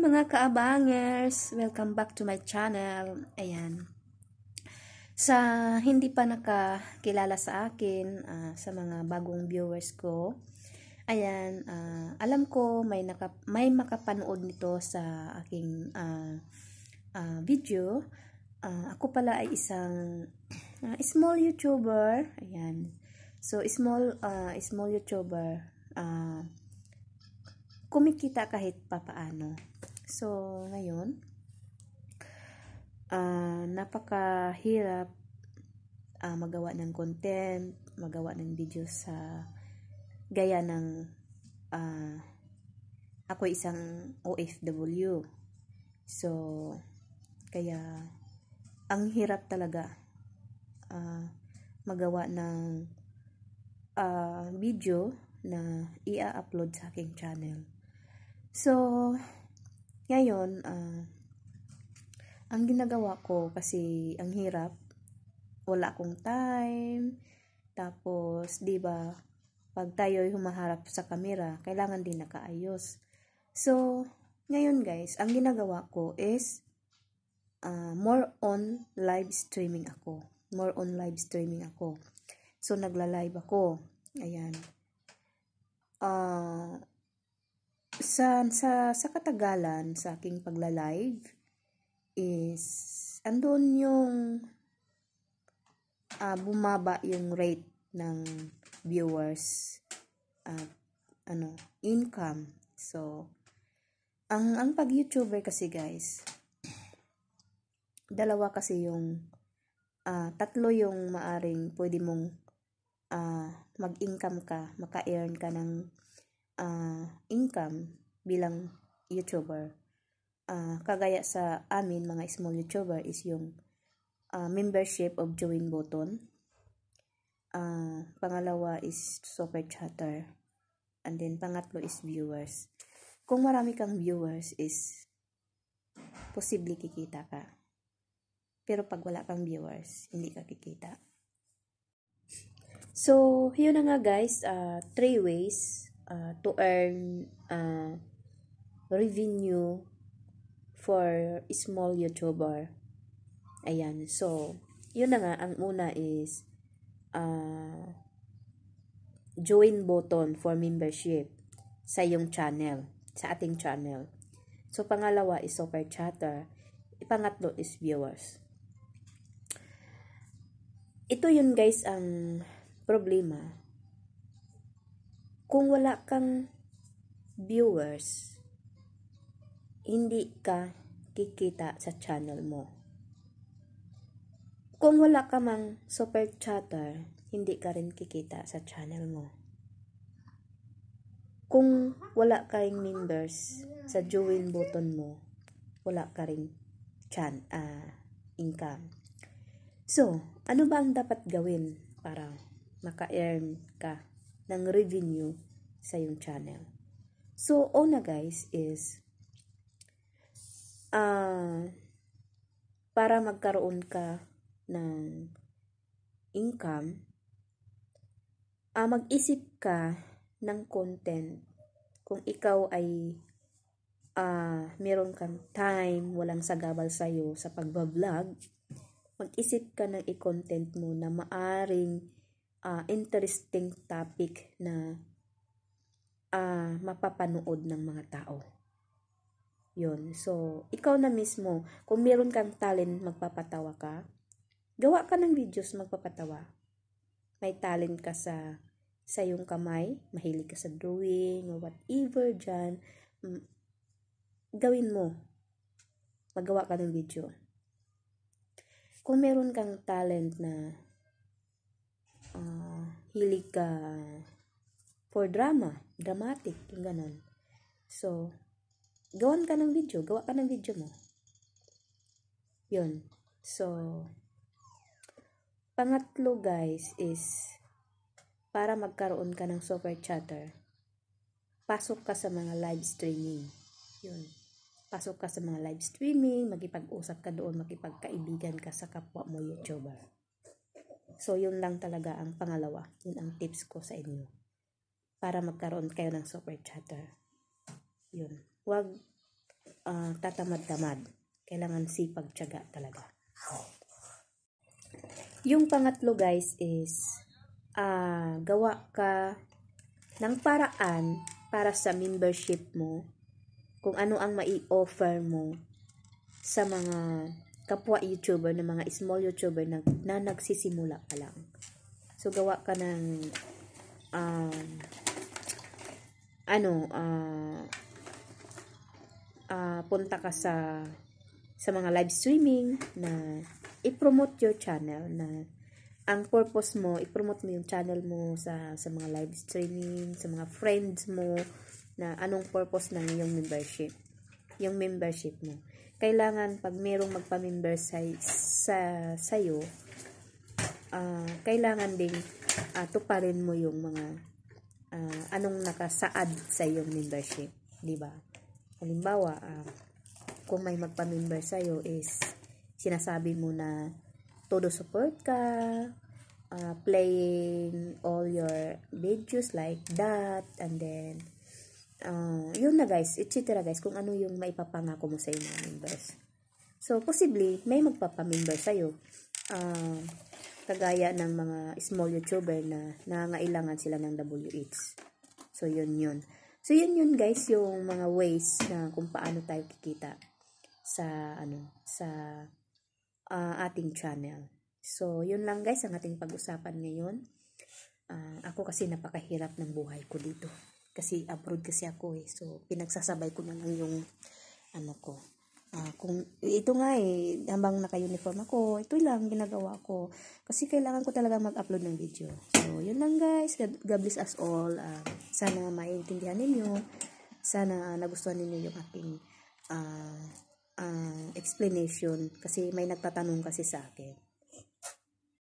mga kaabangers! Welcome back to my channel. Ayan. Sa hindi pa nakakilala sa akin, uh, sa mga bagong viewers ko, ayan, uh, alam ko may, naka, may makapanood nito sa aking uh, uh, video. Uh, ako pala ay isang uh, small YouTuber. Ayan. So, small, uh, small YouTuber. Uh, kumikita kahit papaano. So, ngayon, uh, napakahirap uh, magawa ng content, magawa ng video sa gaya ng uh, ah, ako isang OFW. So, kaya ang hirap talaga uh, magawa ng uh, video na ia-upload sa aking channel. So, ngayon, uh, ang ginagawa ko kasi ang hirap, wala akong time, tapos, di ba, pag tayo'y humaharap sa kamera, kailangan din nakaayos. So, ngayon guys, ang ginagawa ko is uh, more on live streaming ako. More on live streaming ako. So, nagla-live ako. Ayan. Uh, sa, sa, sa katagalan sa aking pagla-live is andon yung uh, bumaba yung rate ng viewers at uh, ano income so ang ang pag YouTuber kasi guys dalawa kasi yung uh, tatlo yung maaring pwede mong uh, mag-income ka, maka-earn ka ng uh, income bilang YouTuber. Uh, kagaya sa amin, mga small YouTuber, is yung uh, membership of join button. Uh, pangalawa is super chatter. And then, pangatlo is viewers. Kung marami kang viewers is posible kikita ka. Pero pag wala kang viewers, hindi ka kikita. So, yun na nga guys, uh, three ways uh, to earn uh, revenue for small YouTuber. Ayan. So, yun na nga. Ang una is uh, join button for membership sa yung channel. Sa ating channel. So, pangalawa is super chatter. Pangatlo is viewers. Ito yun guys ang problema kung wala kang viewers, hindi ka kikita sa channel mo. Kung wala ka mang super chatter, hindi ka rin kikita sa channel mo. Kung wala ka members sa join button mo, wala ka rin chan, uh, income. So, ano ba ang dapat gawin para maka-earn ka ng revenue sa yung channel. So, una guys is uh, para magkaroon ka ng income, uh, mag-isip ka ng content kung ikaw ay uh, meron kang time, walang sagabal sa'yo sa pagbablog, mag-isip ka ng i-content mo na maaring uh, interesting topic na uh, mapapanood ng mga tao. Yun. So, ikaw na mismo, kung meron kang talent, magpapatawa ka, gawa ka ng videos magpapatawa. May talent ka sa sa iyong kamay, mahilig ka sa drawing whatever dyan, gawin mo. Magawa ka ng video. Kung meron kang talent na uh, hilig ka for drama, dramatic, yung ganun. So, gawan ka ng video, gawa ka ng video mo. Yun. So, pangatlo guys is para magkaroon ka ng super chatter, pasok ka sa mga live streaming. Yun. Pasok ka sa mga live streaming, magipag-usap ka doon, makipagkaibigan ka sa kapwa mo YouTuber. So, yun lang talaga ang pangalawa. Yun ang tips ko sa inyo. Para magkaroon kayo ng super chatter. Yun. Huwag uh, tatamad-tamad. Kailangan sipag tiyaga talaga. Yung pangatlo guys is uh, gawa ka ng paraan para sa membership mo kung ano ang mai-offer mo sa mga kapwa YouTuber ng mga small YouTuber na, na nagsisimula pa lang. So, gawa ka ng um, ano, uh, uh, punta ka sa sa mga live streaming na i-promote your channel na ang purpose mo, i-promote mo yung channel mo sa, sa mga live streaming, sa mga friends mo, na anong purpose ng yung membership. Yung membership mo kailangan pag merong magpamember sa, sa sa'yo, uh, kailangan ding uh, ah, tuparin mo yung mga uh, anong nakasaad sa yung membership, di ba? Halimbawa, uh, kung may magpamember sa iyo is sinasabi mo na todo support ka, uh, playing all your videos like that, and then uh, yun na guys, etc. guys, kung ano yung maipapangako mo sa mga members. So, possibly, may magpapamember sa'yo. Uh, kagaya ng mga small YouTuber na nangailangan sila ng WH. So, yun yun. So, yun yun guys, yung mga ways na kung paano tayo kikita sa, ano, sa uh, ating channel. So, yun lang guys, ang ating pag-usapan ngayon. Uh, ako kasi napakahirap ng buhay ko dito kasi abroad kasi ako eh. So, pinagsasabay ko na lang yung ano ko. Uh, kung ito nga eh, habang naka-uniform ako, ito lang ginagawa ko. Kasi kailangan ko talaga mag-upload ng video. So, yun lang guys. God, God bless us all. Uh, sana maintindihan ninyo. Sana uh, nagustuhan ninyo yung aking uh, uh, explanation. Kasi may nagtatanong kasi sa akin.